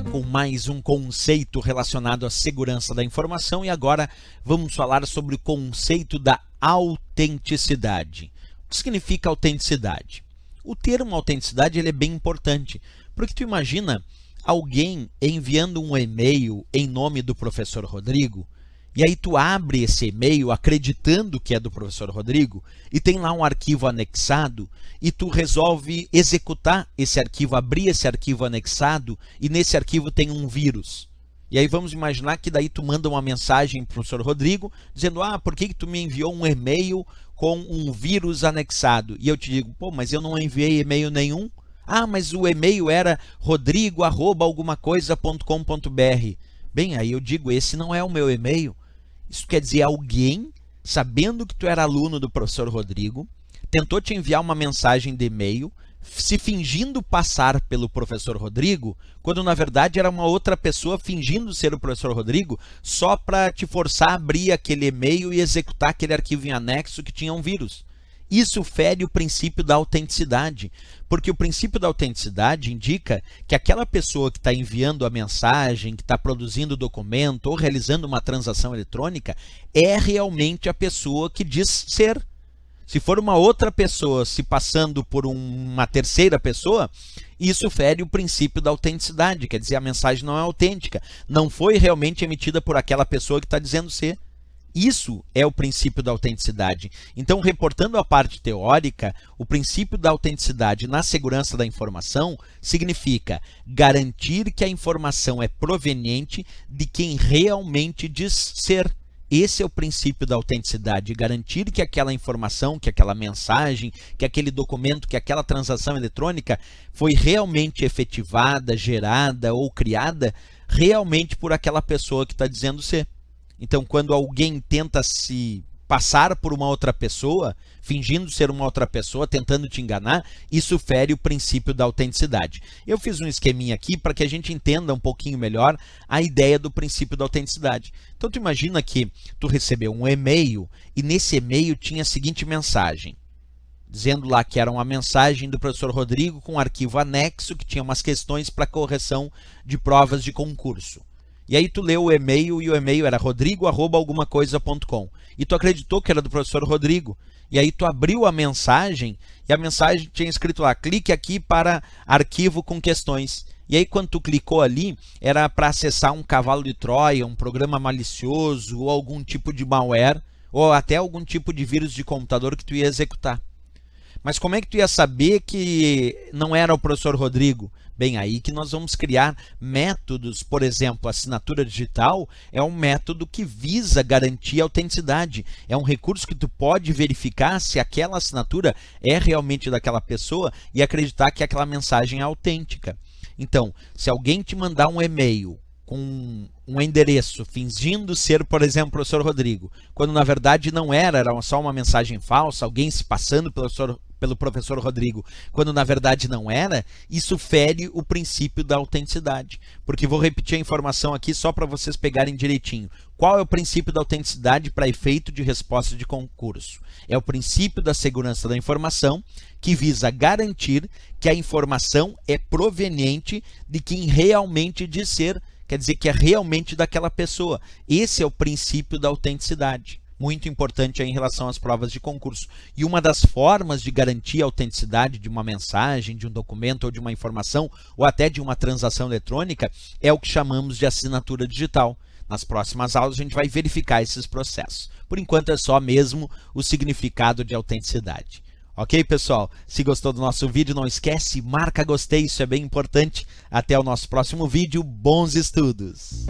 volta com mais um conceito relacionado à segurança da informação e agora vamos falar sobre o conceito da autenticidade. O que significa autenticidade? O termo autenticidade ele é bem importante, porque tu imagina alguém enviando um e-mail em nome do professor Rodrigo e aí tu abre esse e-mail acreditando que é do professor Rodrigo e tem lá um arquivo anexado e tu resolve executar esse arquivo, abrir esse arquivo anexado e nesse arquivo tem um vírus. E aí vamos imaginar que daí tu manda uma mensagem para o professor Rodrigo dizendo: "Ah, por que que tu me enviou um e-mail com um vírus anexado?" E eu te digo: "Pô, mas eu não enviei e-mail nenhum." Ah, mas o e-mail era rodrigo@algumacoisa.com.br. Bem, aí eu digo: "Esse não é o meu e-mail." Isso quer dizer alguém, sabendo que tu era aluno do professor Rodrigo, tentou te enviar uma mensagem de e-mail se fingindo passar pelo professor Rodrigo, quando na verdade era uma outra pessoa fingindo ser o professor Rodrigo, só para te forçar a abrir aquele e-mail e executar aquele arquivo em anexo que tinha um vírus. Isso fere o princípio da autenticidade, porque o princípio da autenticidade indica que aquela pessoa que está enviando a mensagem, que está produzindo o documento ou realizando uma transação eletrônica é realmente a pessoa que diz ser. Se for uma outra pessoa se passando por uma terceira pessoa, isso fere o princípio da autenticidade, quer dizer, a mensagem não é autêntica, não foi realmente emitida por aquela pessoa que está dizendo ser. Isso é o princípio da autenticidade. Então, reportando a parte teórica, o princípio da autenticidade na segurança da informação significa garantir que a informação é proveniente de quem realmente diz ser. Esse é o princípio da autenticidade, garantir que aquela informação, que aquela mensagem, que aquele documento, que aquela transação eletrônica foi realmente efetivada, gerada ou criada realmente por aquela pessoa que está dizendo ser. Então, quando alguém tenta se passar por uma outra pessoa, fingindo ser uma outra pessoa, tentando te enganar, isso fere o princípio da autenticidade. Eu fiz um esqueminha aqui para que a gente entenda um pouquinho melhor a ideia do princípio da autenticidade. Então tu imagina que tu recebeu um e-mail e nesse e-mail tinha a seguinte mensagem, dizendo lá que era uma mensagem do professor Rodrigo com um arquivo anexo que tinha umas questões para correção de provas de concurso. E aí tu leu o e-mail e o e-mail era rodrigo.com. E tu acreditou que era do professor Rodrigo. E aí tu abriu a mensagem e a mensagem tinha escrito lá: clique aqui para arquivo com questões. E aí quando tu clicou ali, era para acessar um cavalo de Troia, um programa malicioso ou algum tipo de malware ou até algum tipo de vírus de computador que tu ia executar. Mas como é que tu ia saber que não era o professor Rodrigo? Bem, aí que nós vamos criar métodos, por exemplo, assinatura digital é um método que visa garantir a autenticidade. É um recurso que tu pode verificar se aquela assinatura é realmente daquela pessoa e acreditar que aquela mensagem é autêntica. Então, se alguém te mandar um e-mail com um endereço, fingindo ser, por exemplo, o professor Rodrigo, quando na verdade não era, era só uma mensagem falsa, alguém se passando pelo professor pelo professor Rodrigo, quando na verdade não era, isso fere o princípio da autenticidade. Porque vou repetir a informação aqui só para vocês pegarem direitinho. Qual é o princípio da autenticidade para efeito de resposta de concurso? É o princípio da segurança da informação, que visa garantir que a informação é proveniente de quem realmente diz ser, quer dizer que é realmente daquela pessoa. Esse é o princípio da autenticidade muito importante em relação às provas de concurso. E uma das formas de garantir a autenticidade de uma mensagem, de um documento ou de uma informação, ou até de uma transação eletrônica, é o que chamamos de assinatura digital. Nas próximas aulas a gente vai verificar esses processos. Por enquanto é só mesmo o significado de autenticidade. Ok, pessoal? Se gostou do nosso vídeo, não esquece, marca gostei, isso é bem importante. Até o nosso próximo vídeo, bons estudos!